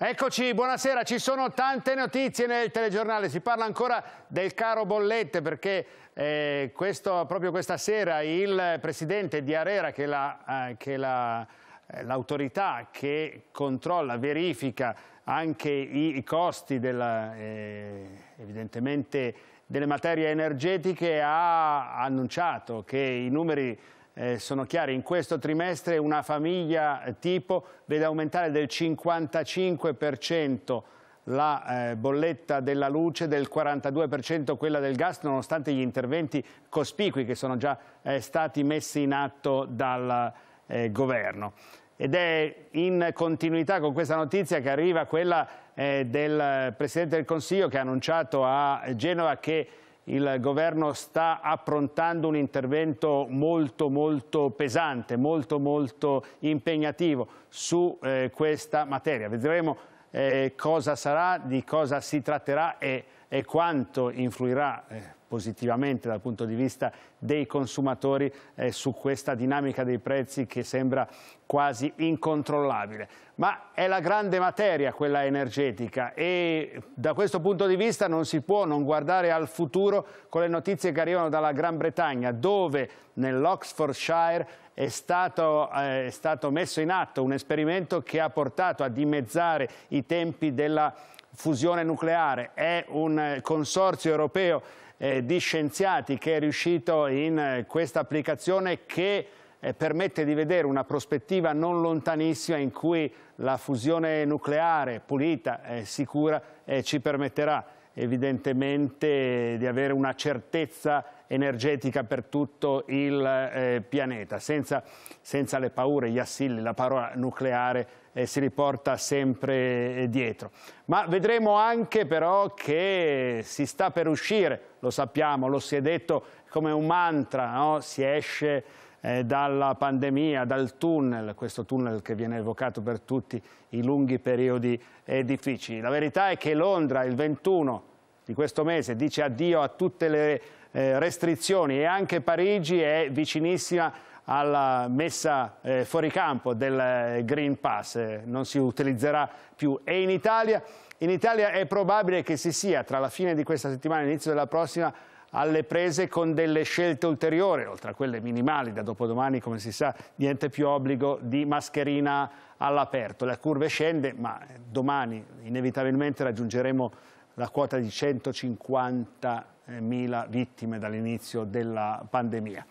Eccoci, buonasera, ci sono tante notizie nel telegiornale, si parla ancora del caro bollette perché eh, questo, proprio questa sera il presidente di Arera che l'autorità la, eh, la, eh, che controlla, verifica anche i, i costi della, eh, evidentemente delle materie energetiche ha annunciato che i numeri eh, sono chiari, in questo trimestre una famiglia eh, tipo vede aumentare del 55% la eh, bolletta della luce, del 42% quella del gas, nonostante gli interventi cospicui che sono già eh, stati messi in atto dal eh, governo. Ed è in continuità con questa notizia che arriva quella eh, del Presidente del Consiglio che ha annunciato a Genova che il governo sta approntando un intervento molto molto pesante, molto molto impegnativo su eh, questa materia. Vedremo eh, cosa sarà, di cosa si tratterà e e quanto influirà eh, positivamente dal punto di vista dei consumatori eh, su questa dinamica dei prezzi che sembra quasi incontrollabile. Ma è la grande materia quella energetica e da questo punto di vista non si può non guardare al futuro con le notizie che arrivano dalla Gran Bretagna dove nell'Oxfordshire è stato, eh, è stato messo in atto un esperimento che ha portato a dimezzare i tempi della fusione nucleare, è un eh, consorzio europeo eh, di scienziati che è riuscito in eh, questa applicazione che eh, permette di vedere una prospettiva non lontanissima in cui la fusione nucleare pulita e sicura eh, ci permetterà evidentemente di avere una certezza energetica per tutto il eh, pianeta. Senza, senza, le paure, gli assilli, la parola nucleare eh, si riporta sempre eh, dietro. Ma vedremo anche però che si sta per uscire, lo sappiamo, lo si è detto come un mantra, no? si esce eh, dalla pandemia, dal tunnel, questo tunnel che viene evocato per tutti i lunghi periodi eh, difficili. La verità è che Londra il 21 di questo mese dice addio a tutte le eh, restrizioni e anche Parigi è vicinissima alla messa eh, fuori campo del eh, Green Pass, non si utilizzerà più. E in Italia? In Italia è probabile che si sia tra la fine di questa settimana e l'inizio della prossima alle prese con delle scelte ulteriori, oltre a quelle minimali, da dopodomani come si sa niente più obbligo di mascherina all'aperto. La curva scende ma domani inevitabilmente raggiungeremo la quota di 150.000 vittime dall'inizio della pandemia.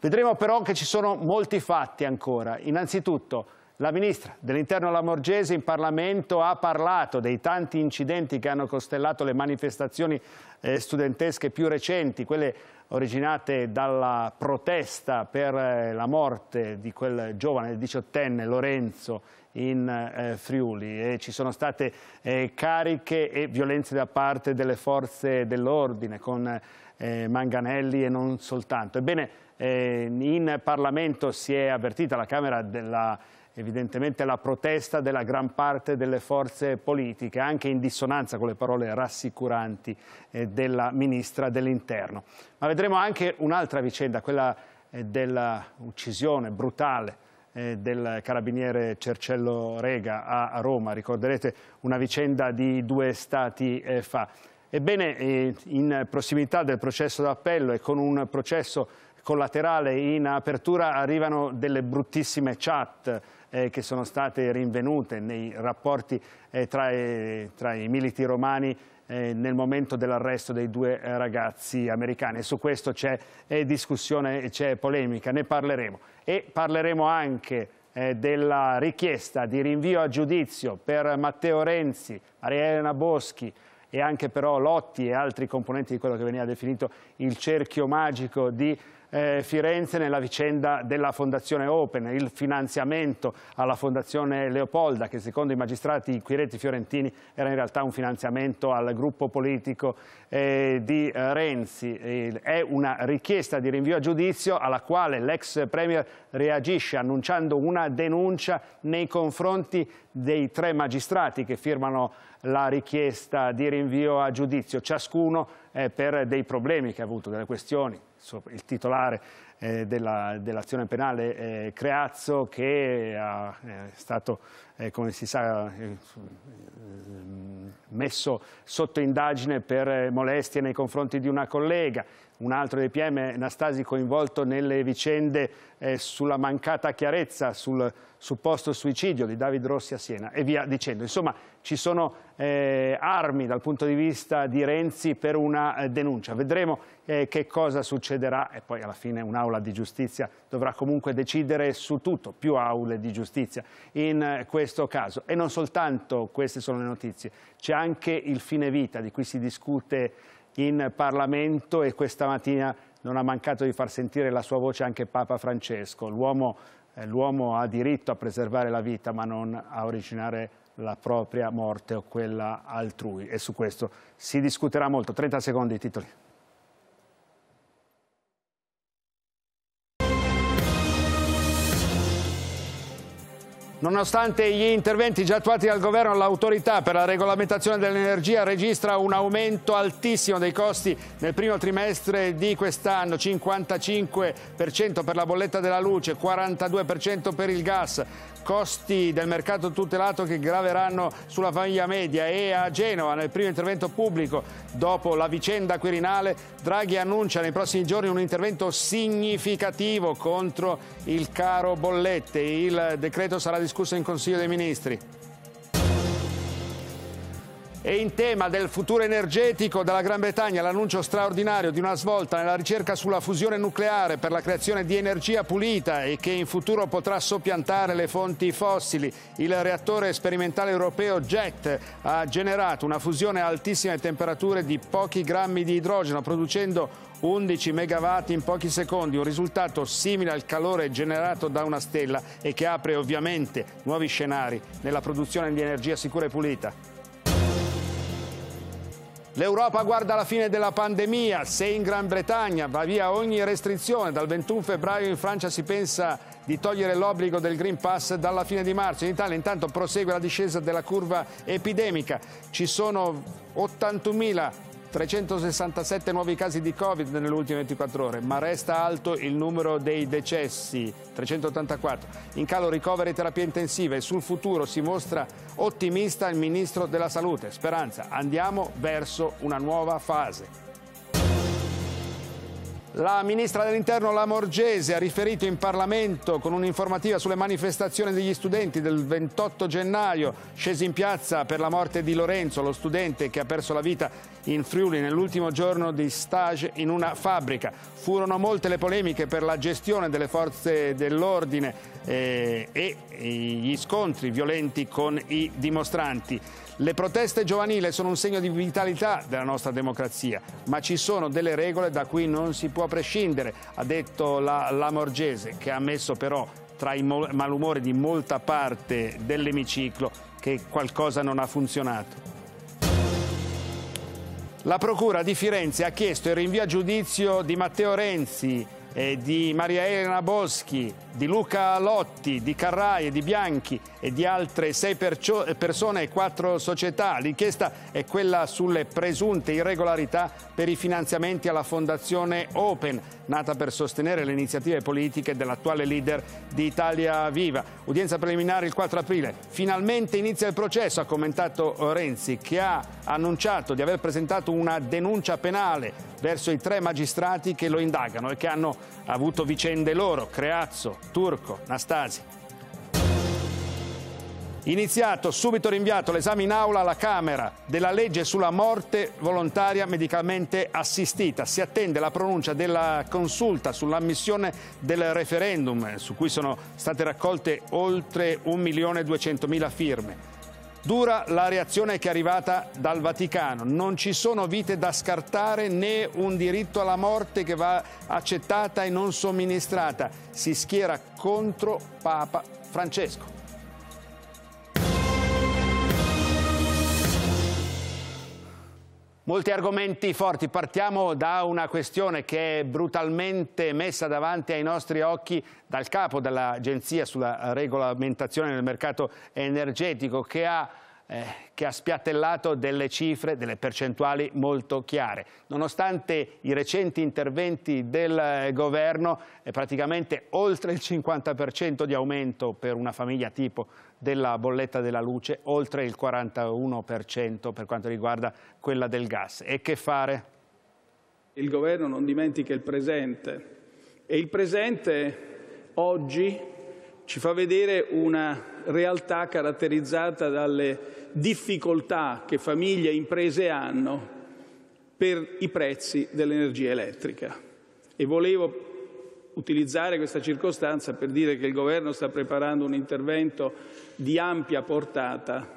Vedremo però che ci sono molti fatti ancora. Innanzitutto la ministra dell'interno Lamorgese in Parlamento ha parlato dei tanti incidenti che hanno costellato le manifestazioni eh, studentesche più recenti, quelle originate dalla protesta per eh, la morte di quel giovane diciottenne Lorenzo in eh, Friuli. E ci sono state cariche e violenze da parte delle forze dell'ordine con manganelli e non soltanto. Ebbene, in Parlamento si è avvertita la Camera della evidentemente la protesta della gran parte delle forze politiche, anche in dissonanza con le parole rassicuranti eh, della Ministra dell'Interno. Ma vedremo anche un'altra vicenda, quella eh, dell'uccisione brutale eh, del carabiniere Cercello Rega a Roma, ricorderete una vicenda di due stati fa. Ebbene, in prossimità del processo d'appello e con un processo collaterale, in apertura arrivano delle bruttissime chat eh, che sono state rinvenute nei rapporti eh, tra, eh, tra, i militi romani eh, nel momento dell'arresto dei due ragazzi americani. E su questo c'è eh, discussione e c'è polemica, ne parleremo. E parleremo anche eh, della richiesta di rinvio a giudizio per Matteo Renzi, Maria Elena Boschi, e anche però Lotti e altri componenti di quello che veniva definito il cerchio magico di eh, Firenze nella vicenda della Fondazione Open, il finanziamento alla Fondazione Leopolda che secondo i magistrati i Quiretti fiorentini era in realtà un finanziamento al gruppo politico eh, di eh, Renzi. è una richiesta di rinvio a giudizio alla quale l'ex Premier reagisce annunciando una denuncia nei confronti dei tre magistrati che firmano la richiesta di rinvio a giudizio, ciascuno eh, per dei problemi che ha avuto, delle questioni il titolare eh, dell'azione dell penale eh, Creazzo che ha, è eh, stato, eh, come si sa, eh, mm, messo sotto indagine per molestie nei confronti di una collega un altro dei DPM, Nastasi, coinvolto nelle vicende eh, sulla mancata chiarezza sul supposto suicidio di David Rossi a Siena e via dicendo. Insomma, ci sono eh, armi dal punto di vista di Renzi per una eh, denuncia. Vedremo eh, che cosa succederà e poi alla fine un'aula di giustizia dovrà comunque decidere su tutto, più aule di giustizia in eh, questo caso. E non soltanto queste sono le notizie, c'è anche il fine vita di cui si discute in Parlamento e questa mattina non ha mancato di far sentire la sua voce anche Papa Francesco. Eh, l'uomo ha diritto a preservare la vita ma non a originare la propria morte o quella altrui e su questo si discuterà molto. 30 secondi i titoli. Nonostante gli interventi già attuati dal governo, l'autorità per la regolamentazione dell'energia registra un aumento altissimo dei costi nel primo trimestre di quest'anno, 55% per la bolletta della luce, 42% per il gas, costi del mercato tutelato che graveranno sulla famiglia media e a Genova nel primo intervento pubblico dopo la vicenda Quirinale Draghi annuncia nei prossimi giorni un intervento significativo contro il caro bollette. Il decreto sarà discusso in Consiglio dei Ministri. E in tema del futuro energetico, dalla Gran Bretagna l'annuncio straordinario di una svolta nella ricerca sulla fusione nucleare per la creazione di energia pulita e che in futuro potrà soppiantare le fonti fossili. Il reattore sperimentale europeo JET ha generato una fusione a altissime temperature di pochi grammi di idrogeno, producendo 11 megawatt in pochi secondi, un risultato simile al calore generato da una stella e che apre ovviamente nuovi scenari nella produzione di energia sicura e pulita. L'Europa guarda la fine della pandemia, se in Gran Bretagna va via ogni restrizione, dal 21 febbraio in Francia si pensa di togliere l'obbligo del Green Pass dalla fine di marzo, in Italia intanto prosegue la discesa della curva epidemica, ci sono 81.000 367 nuovi casi di Covid nelle ultime 24 ore, ma resta alto il numero dei decessi, 384. In calo ricoveri e terapie intensive e sul futuro si mostra ottimista il Ministro della Salute. Speranza, andiamo verso una nuova fase. La ministra dell'interno Lamorgese ha riferito in Parlamento con un'informativa sulle manifestazioni degli studenti del 28 gennaio scesi in piazza per la morte di Lorenzo, lo studente che ha perso la vita in Friuli nell'ultimo giorno di stage in una fabbrica. Furono molte le polemiche per la gestione delle forze dell'ordine eh, e gli scontri violenti con i dimostranti. Le proteste giovanili sono un segno di vitalità della nostra democrazia, ma ci sono delle regole da cui non si può prescindere, ha detto la, la Morgese, che ha messo però tra i malumori di molta parte dell'emiciclo che qualcosa non ha funzionato. La Procura di Firenze ha chiesto il rinvio a giudizio di Matteo Renzi eh, di Maria Elena Boschi, di Luca Lotti, di Carrai e di Bianchi e di altre sei persone e quattro società. L'inchiesta è quella sulle presunte irregolarità per i finanziamenti alla Fondazione Open, nata per sostenere le iniziative politiche dell'attuale leader di Italia Viva. Udienza preliminare il 4 aprile. Finalmente inizia il processo, ha commentato Renzi, che ha annunciato di aver presentato una denuncia penale verso i tre magistrati che lo indagano e che hanno ha avuto vicende loro, Creazzo, Turco, Nastasi. Iniziato, subito rinviato l'esame in aula alla Camera della legge sulla morte volontaria medicalmente assistita. Si attende la pronuncia della consulta sull'ammissione del referendum, su cui sono state raccolte oltre 1.200.000 firme. Dura la reazione che è arrivata dal Vaticano. Non ci sono vite da scartare né un diritto alla morte che va accettata e non somministrata. Si schiera contro Papa Francesco. Molti argomenti forti, partiamo da una questione che è brutalmente messa davanti ai nostri occhi dal capo dell'Agenzia sulla regolamentazione del mercato energetico che ha eh, che ha spiattellato delle cifre, delle percentuali molto chiare. Nonostante i recenti interventi del eh, governo, eh, praticamente oltre il 50% di aumento per una famiglia tipo della bolletta della luce, oltre il 41% per quanto riguarda quella del gas. E che fare? Il governo non dimentica il presente e il presente oggi ci fa vedere una realtà caratterizzata dalle difficoltà che famiglie e imprese hanno per i prezzi dell'energia elettrica. E volevo utilizzare questa circostanza per dire che il Governo sta preparando un intervento di ampia portata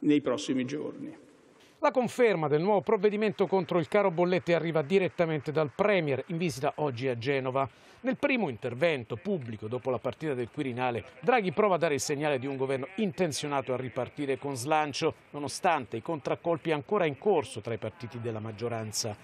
nei prossimi giorni. La conferma del nuovo provvedimento contro il caro bollette arriva direttamente dal Premier in visita oggi a Genova. Nel primo intervento pubblico dopo la partita del Quirinale, Draghi prova a dare il segnale di un governo intenzionato a ripartire con slancio, nonostante i contraccolpi ancora in corso tra i partiti della maggioranza.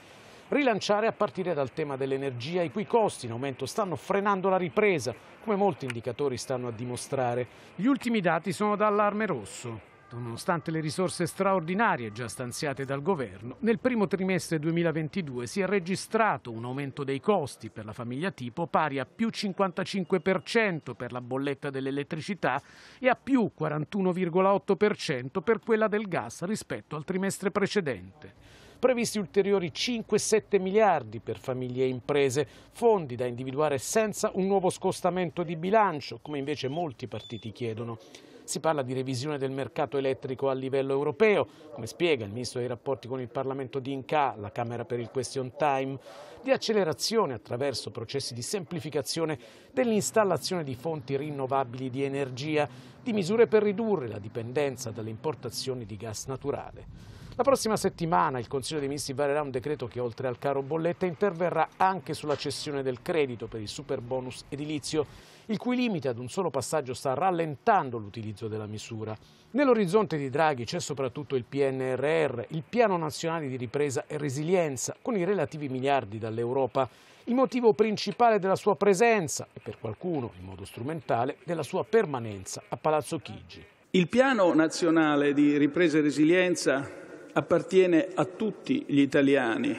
Rilanciare a partire dal tema dell'energia, i cui costi in aumento stanno frenando la ripresa, come molti indicatori stanno a dimostrare. Gli ultimi dati sono da allarme rosso contrasto, nonostante le risorse straordinarie già stanziate dal governo, nel primo trimestre 2022 si è registrato un aumento dei costi per la famiglia tipo pari a più 55% per la bolletta dell'elettricità e a più 41,8% per quella del gas rispetto al trimestre precedente previsti ulteriori 5-7 miliardi per famiglie e imprese, fondi da individuare senza un nuovo scostamento di bilancio, come invece molti partiti chiedono. Si parla di revisione del mercato elettrico a livello europeo, come spiega il Ministro dei Rapporti con il Parlamento di Inca, la Camera per il Question Time, di accelerazione attraverso processi di semplificazione dell'installazione di fonti rinnovabili di energia, di misure per ridurre la dipendenza dalle importazioni di gas naturale. La prossima settimana il Consiglio dei Ministri varerà un decreto che oltre al caro bolletta interverrà anche sulla cessione del credito per il super bonus edilizio il cui limite ad un solo passaggio sta rallentando l'utilizzo della misura. Nell'orizzonte di Draghi c'è soprattutto il PNRR, il Piano Nazionale di Ripresa e Resilienza, con i relativi miliardi dall'Europa, il motivo principale della sua presenza e per qualcuno, in modo strumentale, della sua permanenza a Palazzo Chigi. Il Piano Nazionale di Ripresa e Resilienza appartiene a tutti gli italiani.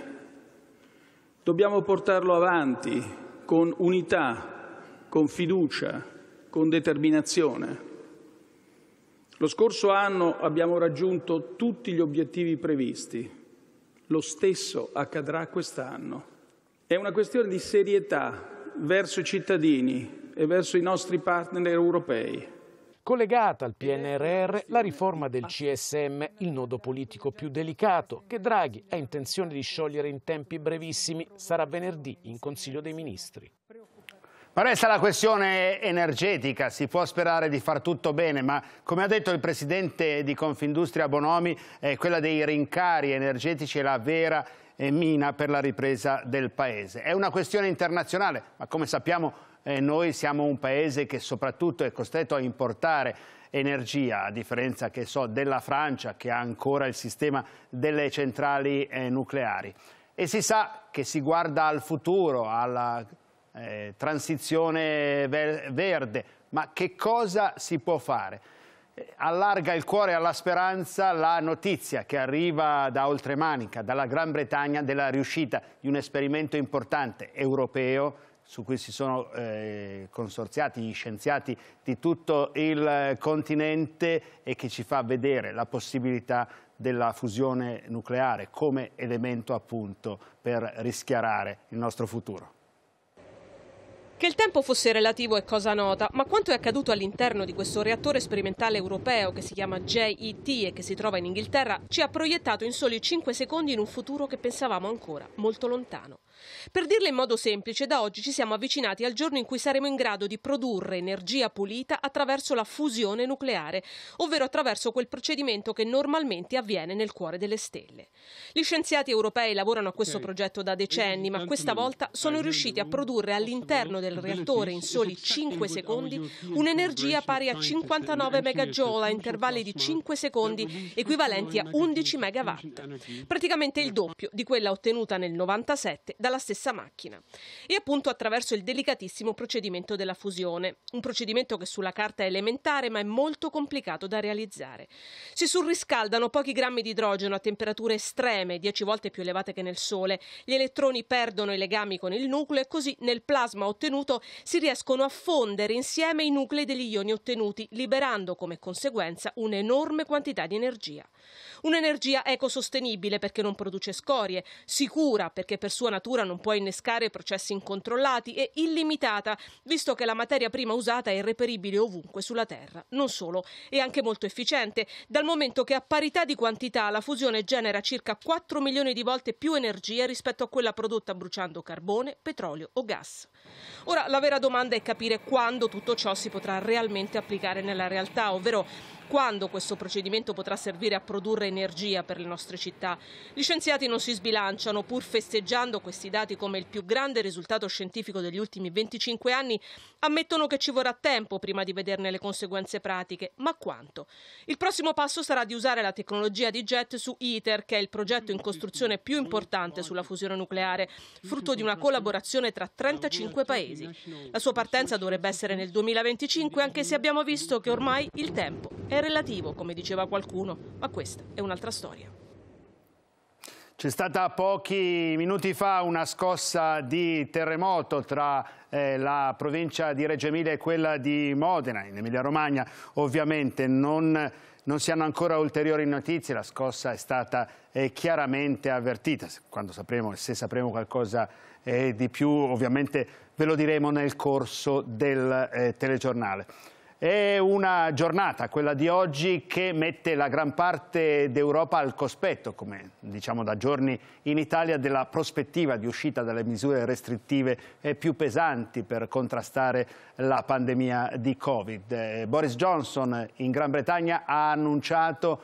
Dobbiamo portarlo avanti con unità, con fiducia, con determinazione. Lo scorso anno abbiamo raggiunto tutti gli obiettivi previsti. Lo stesso accadrà quest'anno. È una questione di serietà verso i cittadini e verso i nostri partner europei. Collegata al PNRR la riforma del CSM, il nodo politico più delicato, che Draghi ha intenzione di sciogliere in tempi brevissimi, sarà venerdì in Consiglio dei Ministri. Ma Resta la questione energetica, si può sperare di far tutto bene, ma come ha detto il presidente di Confindustria Bonomi, eh, quella dei rincari energetici è la vera eh, mina per la ripresa del Paese. È una questione internazionale, ma come sappiamo eh, noi siamo un Paese che soprattutto è costretto a importare energia, a differenza che so, della Francia che ha ancora il sistema delle centrali eh, nucleari. E si sa che si guarda al futuro, alla eh, transizione ver verde, ma che cosa si può fare? Eh, allarga il cuore alla speranza la notizia che arriva da Oltremanica, dalla Gran Bretagna, della riuscita di un esperimento importante europeo su cui si sono eh, consorziati gli scienziati di tutto il continente e che ci fa vedere la possibilità della fusione nucleare come elemento appunto per rischiarare il nostro futuro. Che il tempo fosse relativo è cosa nota, ma quanto è accaduto all'interno di questo reattore sperimentale europeo che si chiama JET e che si trova in Inghilterra ci ha proiettato in soli 5 secondi in un futuro che pensavamo ancora molto lontano. Per dirla in modo semplice, da oggi ci siamo avvicinati al giorno in cui saremo in grado di produrre energia pulita attraverso la fusione nucleare, ovvero attraverso quel procedimento che normalmente avviene nel cuore delle stelle. Gli scienziati europei lavorano a questo progetto da decenni, ma questa volta sono riusciti a produrre all'interno del reattore in soli 5 secondi un'energia pari a 59 megajoule a intervalli di 5 secondi, equivalenti a 11 megawatt, praticamente il doppio di quella ottenuta nel 97 dalla dalla stessa macchina. E appunto attraverso il delicatissimo procedimento della fusione, un procedimento che sulla carta è elementare ma è molto complicato da realizzare. Si surriscaldano pochi grammi di idrogeno a temperature estreme, 10 volte più elevate che nel Sole, gli elettroni perdono i legami con il nucleo e così nel plasma ottenuto si riescono a fondere insieme i nuclei degli ioni ottenuti, liberando come conseguenza un'enorme quantità di energia. Un'energia ecosostenibile perché non produce scorie, sicura perché per sua natura non può innescare processi incontrollati e illimitata, visto che la materia prima usata è reperibile ovunque sulla Terra, non solo, è anche molto efficiente, dal momento che a parità di quantità la fusione genera circa 4 milioni di volte più energia rispetto a quella prodotta bruciando carbone, petrolio o gas. Ora la vera domanda è capire quando tutto ciò si potrà realmente applicare nella realtà, ovvero quando questo procedimento potrà servire a produrre energia per le nostre città. Gli scienziati non si sbilanciano, pur festeggiando questi dati come il più grande risultato scientifico degli ultimi 25 anni, ammettono che ci vorrà tempo prima di vederne le conseguenze pratiche, ma quanto? Il prossimo passo sarà di usare la tecnologia di JET su ITER, che è il progetto in costruzione più importante sulla fusione nucleare, frutto di una collaborazione tra 35 paesi. La sua partenza dovrebbe essere nel 2025, anche se abbiamo visto che ormai il tempo è è relativo, come diceva qualcuno, ma questa è un'altra storia. C'è stata pochi minuti fa una scossa di terremoto tra eh, la provincia di Reggio Emilia e quella di Modena, in Emilia Romagna ovviamente. Non, non si hanno ancora ulteriori notizie, la scossa è stata eh, chiaramente avvertita. Quando sapremo, se sapremo qualcosa eh, di più ovviamente ve lo diremo nel corso del eh, telegiornale. È una giornata, quella di oggi, che mette la gran parte d'Europa al cospetto, come diciamo da giorni in Italia, della prospettiva di uscita dalle misure restrittive più pesanti per contrastare la pandemia di Covid. Eh, Boris Johnson in Gran Bretagna ha annunciato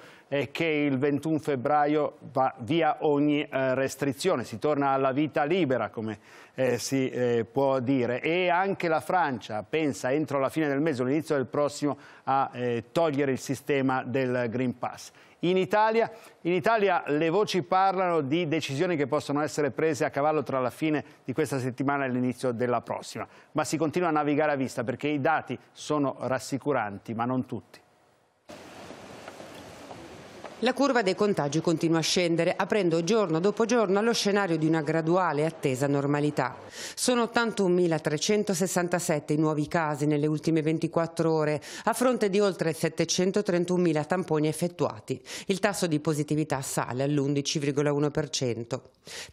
che il 21 febbraio va via ogni eh, restrizione, si torna alla vita libera come eh, si eh, può dire e anche la Francia pensa entro la fine del mese o l'inizio del prossimo a togliere il sistema del Green Pass. In Italia, in Italia, le voci parlano di decisioni che possono essere prese a cavallo tra la fine di questa settimana e l'inizio della prossima, ma si continua a navigare a vista perché i dati sono rassicuranti, ma non tutti. La curva dei contagi continua a scendere, aprendo giorno dopo giorno allo scenario di una graduale e attesa normalità. Sono 81.367 i nuovi casi nelle ultime 24 ore, a fronte di oltre 731.000 tamponi effettuati. Il tasso di positività sale all'11,1%.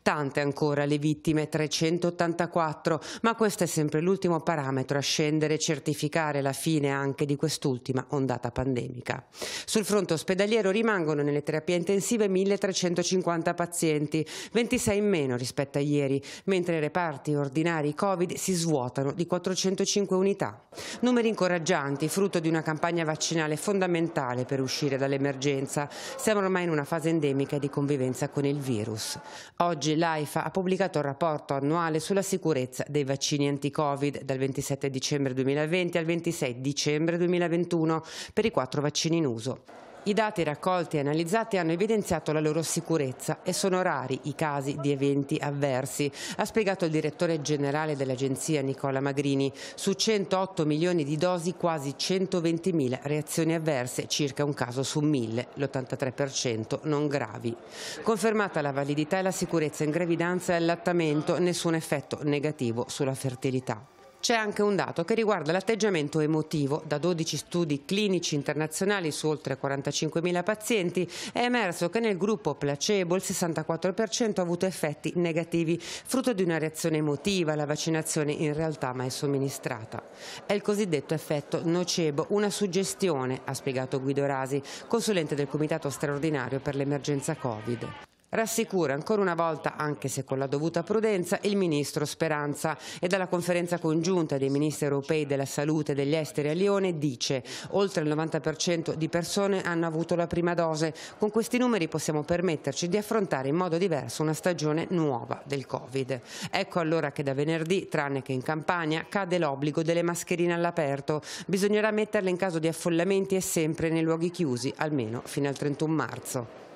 Tante ancora le vittime, 384, ma questo è sempre l'ultimo parametro a scendere e certificare la fine anche di quest'ultima ondata pandemica. Sul fronte ospedaliero rimangono sono nelle terapie intensive 1.350 pazienti, 26 in meno rispetto a ieri, mentre i reparti ordinari Covid si svuotano di 405 unità. Numeri incoraggianti, frutto di una campagna vaccinale fondamentale per uscire dall'emergenza. Siamo ormai in una fase endemica di convivenza con il virus. Oggi l'AIFA ha pubblicato il rapporto annuale sulla sicurezza dei vaccini anti-Covid dal 27 dicembre 2020 al 26 dicembre 2021 per i quattro vaccini in uso. I dati raccolti e analizzati hanno evidenziato la loro sicurezza e sono rari i casi di eventi avversi, ha spiegato il direttore generale dell'agenzia Nicola Magrini. Su 108 milioni di dosi quasi 120 mila reazioni avverse, circa un caso su mille, l'83% non gravi. Confermata la validità e la sicurezza in gravidanza e allattamento, nessun effetto negativo sulla fertilità. C'è anche un dato che riguarda l'atteggiamento emotivo. Da 12 studi clinici internazionali su oltre 45.000 pazienti è emerso che nel gruppo placebo il 64% ha avuto effetti negativi, frutto di una reazione emotiva, la vaccinazione in realtà mai somministrata. È il cosiddetto effetto nocebo, una suggestione, ha spiegato Guido Rasi, consulente del Comitato straordinario per l'emergenza Covid. Rassicura ancora una volta, anche se con la dovuta prudenza, il ministro Speranza e dalla conferenza congiunta dei ministri europei della salute e degli esteri a Lione dice oltre il 90% di persone hanno avuto la prima dose. Con questi numeri possiamo permetterci di affrontare in modo diverso una stagione nuova del Covid. Ecco allora che da venerdì, tranne che in campagna, cade l'obbligo delle mascherine all'aperto. Bisognerà metterle in caso di affollamenti e sempre nei luoghi chiusi, almeno fino al 31 marzo.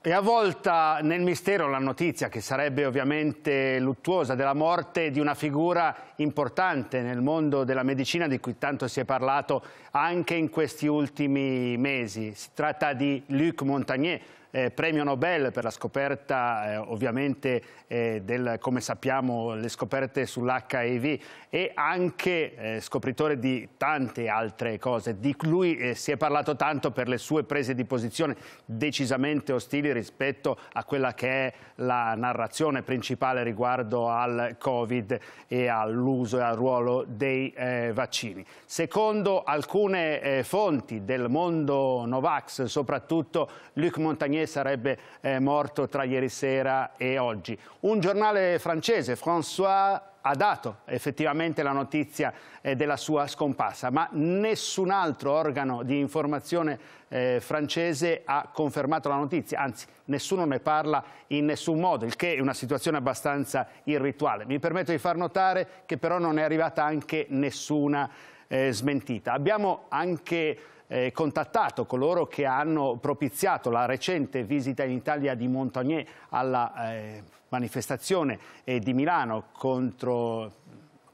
E a volta nel mistero la notizia, che sarebbe ovviamente luttuosa, della morte di una figura importante nel mondo della medicina di cui tanto si è parlato anche in questi ultimi mesi. Si tratta di Luc Montagnier, eh, premio Nobel per la scoperta eh, ovviamente eh, del, come sappiamo, le scoperte sull'HIV e anche eh, scopritore di tante altre cose. Di lui eh, si è parlato tanto per le sue prese di posizione decisamente ostili rispetto a quella che è la narrazione principale riguardo al Covid e all'uso e al ruolo dei eh, vaccini. Secondo alcune fonti del mondo Novax, soprattutto Luc Montagnier Barnier sarebbe eh, morto tra ieri sera e oggi. Un giornale francese, François ha dato effettivamente la notizia eh, della sua scomparsa, ma nessun altro organo di informazione eh, francese ha confermato la notizia, anzi nessuno ne parla in nessun modo, il che è una situazione abbastanza irrituale. Mi permetto di far notare che però non è arrivata anche nessuna eh, smentita. Abbiamo anche eh, contattato coloro che hanno propiziato la recente visita in Italia di Montagnier alla eh, manifestazione eh, di Milano contro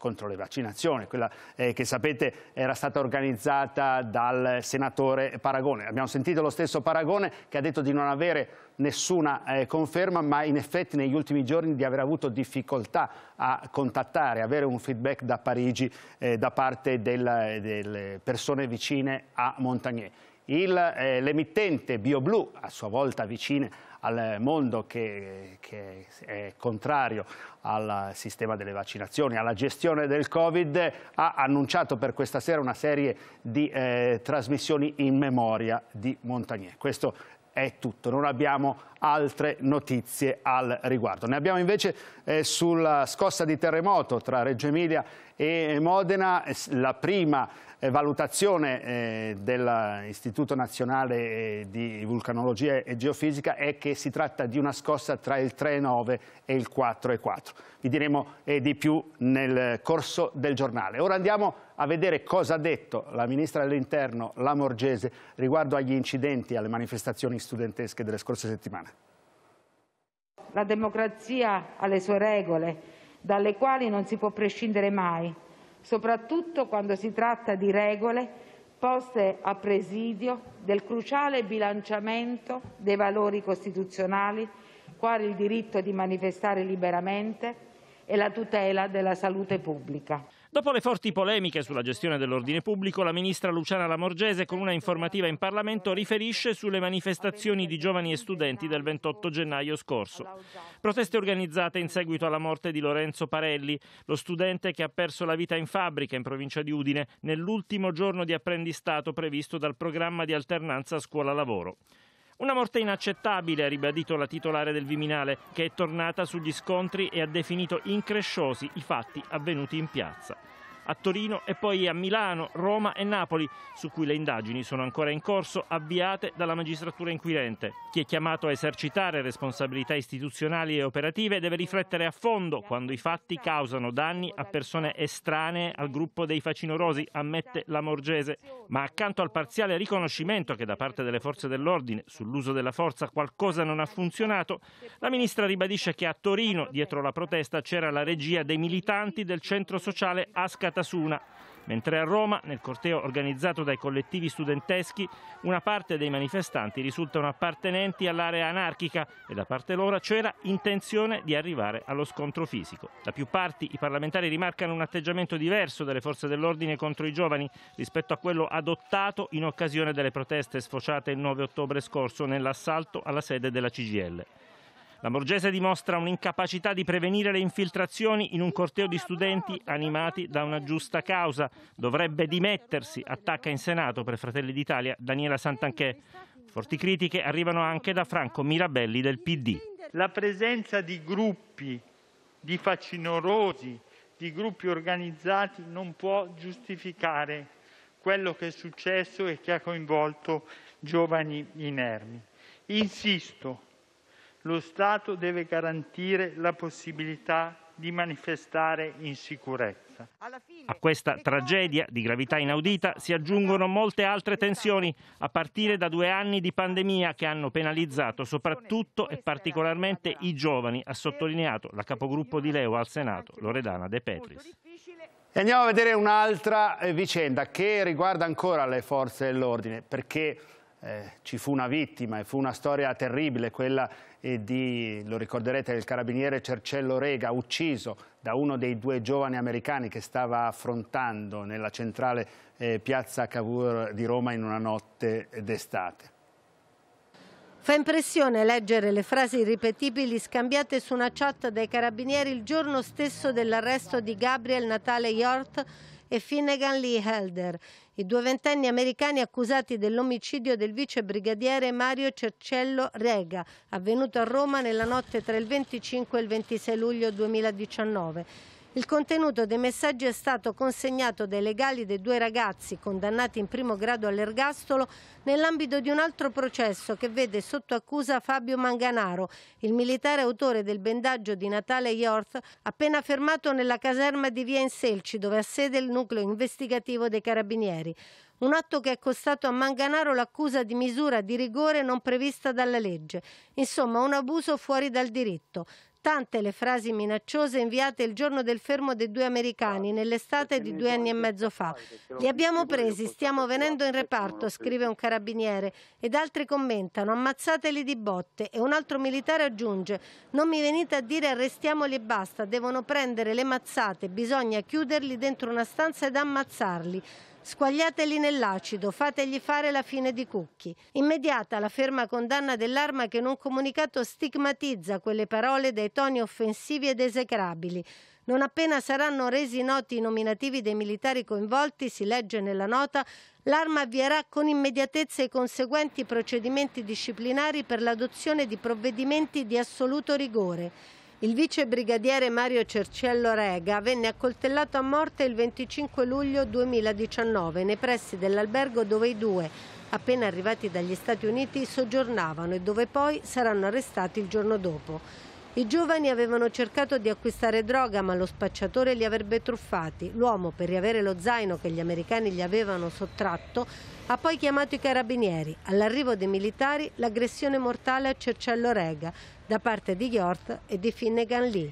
contro le vaccinazioni, quella eh, che sapete era stata organizzata dal senatore Paragone. Abbiamo sentito lo stesso Paragone che ha detto di non avere nessuna eh, conferma, ma in effetti negli ultimi giorni di aver avuto difficoltà a contattare, avere un feedback da Parigi eh, da parte del, delle persone vicine a Montagnier. Eh, l'emittente BioBlu, a sua volta vicine al mondo che, che è contrario al sistema delle vaccinazioni, alla gestione del Covid, ha annunciato per questa sera una serie di eh, trasmissioni in memoria di Montagnier. Questo è tutto, non abbiamo altre notizie al riguardo. Ne abbiamo invece eh, sulla scossa di terremoto tra Reggio Emilia e Modena, la prima eh, valutazione eh, dell'Istituto Nazionale eh, di Vulcanologia e Geofisica è che si tratta di una scossa tra il 3,9 e il 4,4. Vi diremo di più nel corso del giornale. Ora andiamo a vedere cosa ha detto la Ministra dell'Interno, la Morgese, riguardo agli incidenti e alle manifestazioni studentesche delle scorse settimane. La democrazia ha le sue regole, dalle quali non si può prescindere mai soprattutto quando si tratta di regole poste a presidio del cruciale bilanciamento dei valori costituzionali, quali il diritto di manifestare liberamente e la tutela della salute pubblica. Dopo le forti polemiche sulla gestione dell'ordine pubblico, la ministra Luciana Lamorgese con una informativa in Parlamento riferisce sulle manifestazioni di giovani e studenti del 28 gennaio scorso. Proteste organizzate in seguito alla morte di Lorenzo Parelli, lo studente che ha perso la vita in fabbrica in provincia di Udine nell'ultimo giorno di apprendistato previsto dal programma di alternanza scuola-lavoro. Una morte inaccettabile, ha ribadito la titolare del Viminale, che è tornata sugli scontri e ha definito incresciosi i fatti avvenuti in piazza a Torino e poi a Milano, Roma e Napoli, su cui le indagini sono ancora in corso, avviate dalla magistratura inquirente. Chi è chiamato a esercitare responsabilità istituzionali e operative deve riflettere a fondo quando i fatti causano danni a persone estranee al gruppo dei facinorosi, ammette la Morgese. Ma accanto al parziale riconoscimento che da parte delle forze dell'ordine sull'uso della forza qualcosa non ha funzionato, la ministra ribadisce che a Torino, dietro la protesta, c'era la regia dei militanti del centro sociale Ascat Catasuna, mentre a Roma, nel corteo organizzato dai collettivi studenteschi, una parte dei manifestanti risultano appartenenti all'area anarchica e da parte loro c'era intenzione di arrivare allo scontro fisico. Da più parti i parlamentari rimarcano un atteggiamento diverso delle forze dell'ordine contro i giovani rispetto a quello adottato in occasione delle proteste sfociate il 9 ottobre scorso nell'assalto alla sede della CGL. La Borgese dimostra un'incapacità di prevenire le infiltrazioni in un corteo di studenti animati da una giusta causa. Dovrebbe dimettersi, attacca in Senato per Fratelli d'Italia Daniela Santanchè. Forti critiche arrivano anche da Franco Mirabelli del PD. La presenza di gruppi, di facinorosi, di gruppi organizzati non può giustificare quello che è successo e che ha coinvolto giovani inermi. Insisto, lo Stato deve garantire la possibilità di manifestare in sicurezza. A questa tragedia di gravità inaudita si aggiungono molte altre tensioni, a partire da due anni di pandemia che hanno penalizzato soprattutto e particolarmente i giovani, ha sottolineato la capogruppo di Leo al Senato, Loredana De Petris. E andiamo a vedere un'altra eh, vicenda che riguarda ancora le forze dell'ordine, perché eh, ci fu una vittima e fu una storia terribile, quella eh, di, lo ricorderete, del carabiniere Cercello Rega, ucciso da uno dei due giovani americani che stava affrontando nella centrale eh, piazza Cavour di Roma in una notte d'estate. Fa impressione leggere le frasi ripetibili scambiate su una chat dai carabinieri il giorno stesso dell'arresto di Gabriel Natale Yort e Finnegan Lee Helder, i due ventenni americani accusati dell'omicidio del vice brigadiere Mario Cercello Rega, avvenuto a Roma nella notte tra il 25 e il 26 luglio 2019. Il contenuto dei messaggi è stato consegnato dai legali dei due ragazzi condannati in primo grado all'ergastolo nell'ambito di un altro processo che vede sotto accusa Fabio Manganaro, il militare autore del bendaggio di Natale Yorth, appena fermato nella caserma di Via Inselci, dove ha sede il nucleo investigativo dei carabinieri. Un atto che ha costato a Manganaro l'accusa di misura di rigore non prevista dalla legge. Insomma, un abuso fuori dal diritto tante le frasi minacciose inviate il giorno del fermo dei due americani nell'estate di due anni e mezzo fa, li abbiamo presi, stiamo venendo in reparto, scrive un carabiniere, ed altri commentano, ammazzateli di botte e un altro militare aggiunge, non mi venite a dire arrestiamoli e basta, devono prendere le mazzate, bisogna chiuderli dentro una stanza ed ammazzarli. Squagliateli nell'acido, fategli fare la fine di Cucchi. Immediata la ferma condanna dell'arma che in un comunicato stigmatizza quelle parole dai toni offensivi ed esecrabili. Non appena saranno resi noti i nominativi dei militari coinvolti, si legge nella nota, l'arma avvierà con immediatezza i conseguenti procedimenti disciplinari per l'adozione di provvedimenti di assoluto rigore. Il vice brigadiere Mario Cerciello Rega venne accoltellato a morte il 25 luglio 2019 nei pressi dell'albergo dove i due, appena arrivati dagli Stati Uniti, soggiornavano e dove poi saranno arrestati il giorno dopo. I giovani avevano cercato di acquistare droga, ma lo spacciatore li avrebbe truffati. L'uomo, per riavere lo zaino che gli americani gli avevano sottratto, ha poi chiamato i carabinieri. All'arrivo dei militari, l'aggressione mortale a Cercello Rega da parte di York e di Finnegan Lee.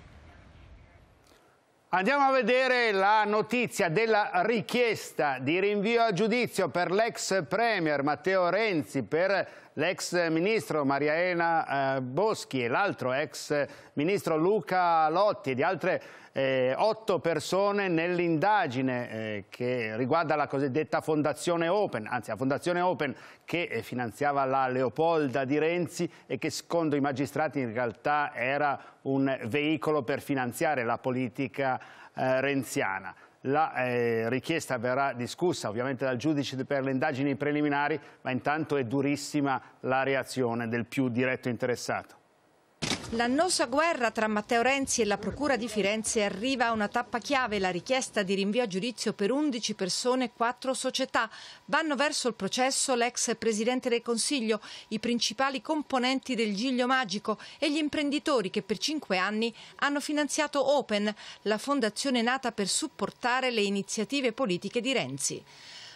Andiamo a vedere la notizia della richiesta di rinvio a giudizio per l'ex premier Matteo Renzi per l'ex ministro Maria Mariaena eh, Boschi e l'altro ex ministro Luca Lotti e di altre eh, otto persone nell'indagine eh, che riguarda la cosiddetta Fondazione Open, anzi la Fondazione Open che eh, finanziava la Leopolda di Renzi e che secondo i magistrati in realtà era un veicolo per finanziare la politica eh, renziana. La eh, richiesta verrà discussa ovviamente dal giudice per le indagini preliminari, ma intanto è durissima la reazione del più diretto interessato. L'annosa guerra tra Matteo Renzi e la Procura di Firenze arriva a una tappa chiave, la richiesta di rinvio a giudizio per 11 persone e 4 società. Vanno verso il processo l'ex Presidente del Consiglio, i principali componenti del Giglio Magico e gli imprenditori che per 5 anni hanno finanziato Open, la fondazione nata per supportare le iniziative politiche di Renzi.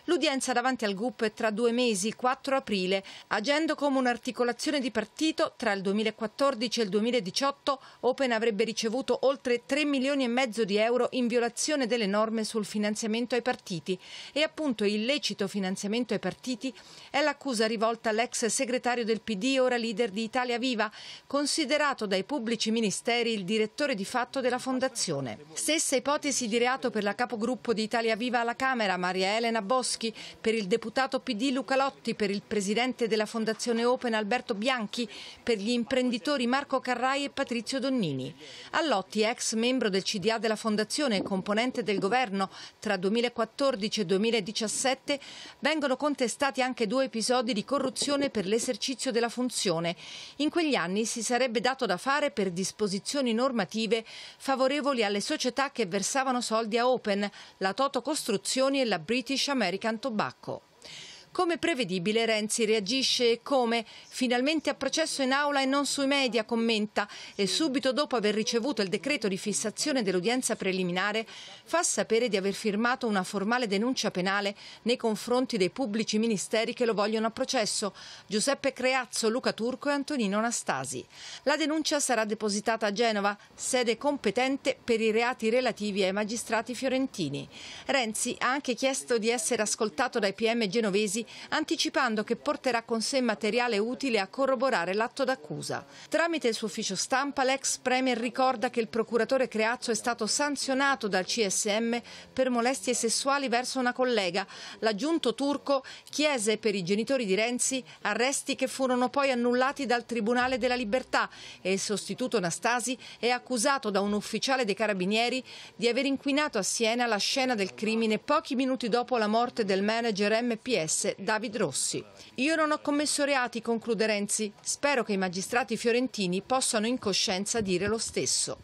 L'udienza davanti al GUP è tra due mesi, 4 aprile, agendo come un'articolazione di partito tra il 2014 e il 2018 Open avrebbe ricevuto oltre 3 milioni e mezzo di euro in violazione delle norme sul finanziamento ai partiti e appunto illecito finanziamento ai partiti è l'accusa rivolta all'ex segretario del PD, ora leader di Italia Viva, considerato dai pubblici ministeri il direttore di fatto della fondazione. Stessa ipotesi di reato per la capogruppo di Italia Viva alla Camera, Maria Elena Bossi, Boschi, per il deputato PD Luca Lotti, per il presidente della Fondazione Open Alberto Bianchi, per gli imprenditori Marco Carrai e Patrizio Donnini. A Lotti, ex membro del CDA della Fondazione e componente del governo tra 2014 e 2017, vengono contestati anche due episodi di corruzione per l'esercizio della funzione. In quegli anni si sarebbe dato da fare per disposizioni normative favorevoli alle società che versavano soldi a Open, la Toto Costruzioni e la British American Bacco. Come prevedibile Renzi reagisce e come? Finalmente a processo in aula e non sui media, commenta, e subito dopo aver ricevuto il decreto di fissazione dell'udienza preliminare fa sapere di aver firmato una formale denuncia penale nei confronti dei pubblici ministeri che lo vogliono a processo, Giuseppe Creazzo, Luca Turco e Antonino Anastasi. La denuncia sarà depositata a Genova, sede competente per i reati relativi ai magistrati fiorentini. Renzi ha anche chiesto di essere ascoltato dai PM genovesi anticipando che porterà con sé materiale utile a corroborare l'atto d'accusa. Tramite il suo ufficio stampa l'ex Premier ricorda che il procuratore Creazzo è stato sanzionato dal CSM per molestie sessuali verso una collega. L'aggiunto turco chiese per i genitori di Renzi arresti che furono poi annullati dal Tribunale della Libertà e il sostituto Anastasi è accusato da un ufficiale dei carabinieri di aver inquinato a Siena la scena del crimine pochi minuti dopo la morte del manager MPS David Rossi. Io non ho commesso reati, conclude Renzi. Spero che i magistrati fiorentini possano in coscienza dire lo stesso.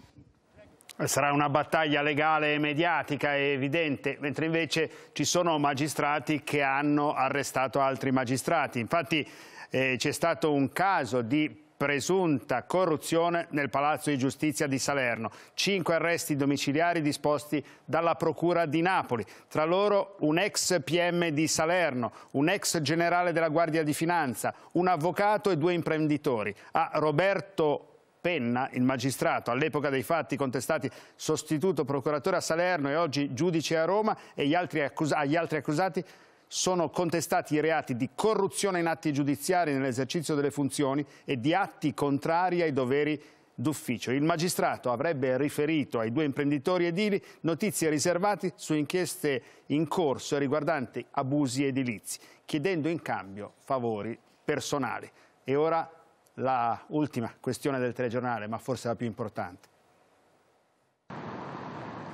Sarà una battaglia legale e mediatica, è evidente, mentre invece ci sono magistrati che hanno arrestato altri magistrati. Infatti eh, c'è stato un caso di presunta corruzione nel Palazzo di Giustizia di Salerno. Cinque arresti domiciliari disposti dalla Procura di Napoli. Tra loro un ex PM di Salerno, un ex generale della Guardia di Finanza, un avvocato e due imprenditori. A Roberto Penna, il magistrato, all'epoca dei fatti contestati sostituto procuratore a Salerno e oggi giudice a Roma e agli altri accusati sono contestati i reati di corruzione in atti giudiziari nell'esercizio delle funzioni e di atti contrari ai doveri d'ufficio. Il magistrato avrebbe riferito ai due imprenditori edili notizie riservate su inchieste in corso riguardanti abusi edilizi, chiedendo in cambio favori personali. E ora la ultima questione del telegiornale, ma forse la più importante.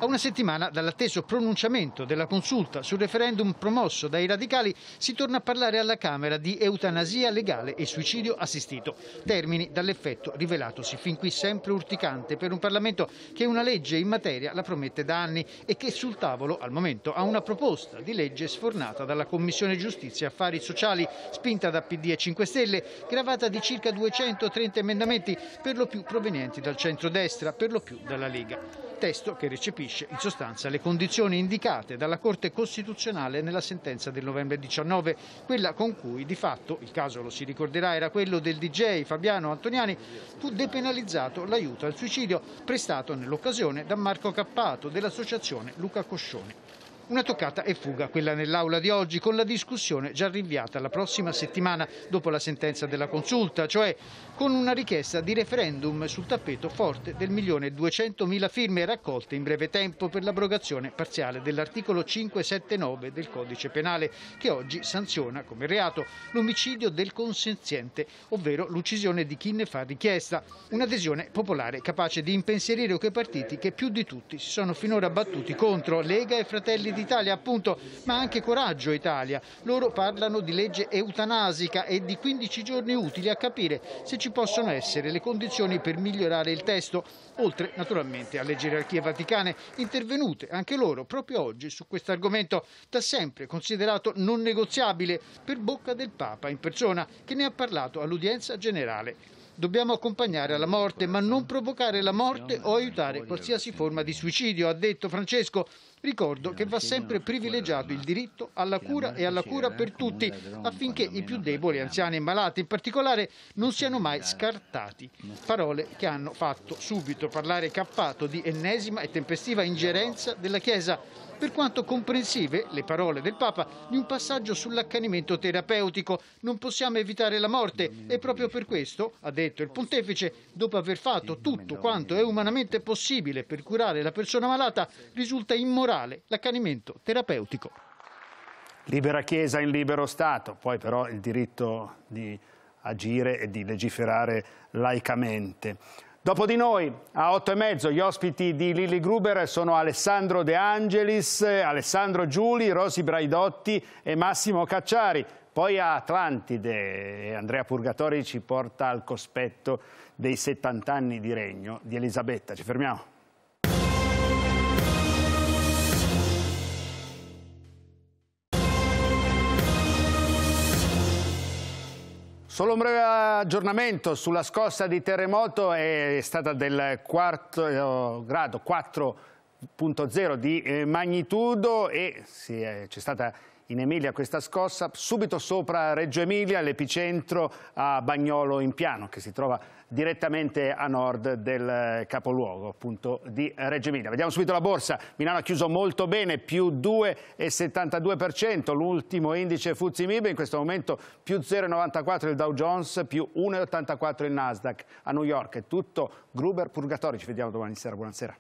A una settimana dall'atteso pronunciamento della consulta sul referendum promosso dai radicali si torna a parlare alla Camera di eutanasia legale e suicidio assistito, termini dall'effetto rivelatosi fin qui sempre urticante per un Parlamento che una legge in materia la promette da anni e che sul tavolo al momento ha una proposta di legge sfornata dalla Commissione Giustizia e Affari Sociali, spinta da PD e 5 Stelle, gravata di circa 230 emendamenti, per lo più provenienti dal centrodestra, per lo più dalla Lega testo che recepisce in sostanza le condizioni indicate dalla Corte Costituzionale nella sentenza del novembre 19, quella con cui di fatto, il caso lo si ricorderà, era quello del DJ Fabiano Antoniani, fu depenalizzato l'aiuto al suicidio prestato nell'occasione da Marco Cappato dell'associazione Luca Coscione. Una toccata e fuga, quella nell'aula di oggi, con la discussione già rinviata la prossima settimana dopo la sentenza della consulta, cioè con una richiesta di referendum sul tappeto forte del milione e duecentomila firme raccolte in breve tempo per l'abrogazione parziale dell'articolo 579 del codice penale, che oggi sanziona come reato l'omicidio del consenziente, ovvero l'uccisione di chi ne fa richiesta. Un'adesione popolare capace di impensierire quei partiti che più di tutti si sono finora battuti contro Lega e Fratelli Grande Italia appunto, ma anche Coraggio Italia. Loro parlano di legge eutanasica e di 15 giorni utili a capire se ci possono essere le condizioni per migliorare il testo, oltre naturalmente alle gerarchie vaticane intervenute anche loro proprio oggi su questo argomento da sempre considerato non negoziabile per bocca del Papa in persona che ne ha parlato all'udienza generale. Dobbiamo accompagnare alla morte, ma non provocare la morte o aiutare qualsiasi forma di suicidio, ha detto Francesco. Ricordo che va sempre privilegiato il diritto alla cura e alla cura per tutti, affinché i più deboli, anziani e malati in particolare, non siano mai scartati. Parole che hanno fatto subito parlare cappato di ennesima e tempestiva ingerenza della Chiesa per quanto comprensive le parole del Papa di un passaggio sull'accanimento terapeutico. Non possiamo evitare la morte e proprio per questo, ha detto il pontefice, dopo aver fatto tutto quanto è umanamente possibile per curare la persona malata, risulta immorale l'accanimento terapeutico. Libera Chiesa in libero Stato, poi però il diritto di agire e di legiferare laicamente. Dopo di noi, a 8 e mezzo, gli ospiti di Lilli Gruber sono Alessandro De Angelis, Alessandro Giuli, Rosi Braidotti e Massimo Cacciari. Poi a Atlantide, Andrea Purgatori ci porta al cospetto dei 70 anni di regno di Elisabetta. Ci fermiamo. Solo un breve aggiornamento sulla scossa di terremoto è stata del quarto eh, grado 4.0 di eh, magnitudo e c'è stata in Emilia questa scossa, subito sopra Reggio Emilia, l'epicentro a Bagnolo in Piano, che si trova direttamente a nord del eh, capoluogo appunto, di Reggio Emilia. Vediamo subito la borsa, Milano ha chiuso molto bene, più 2,72%, l'ultimo indice Fuzzi Mibe, in questo momento più 0,94 il Dow Jones, più 1,84 il Nasdaq. A New York è tutto, Gruber Purgatori, ci vediamo domani sera, buonasera.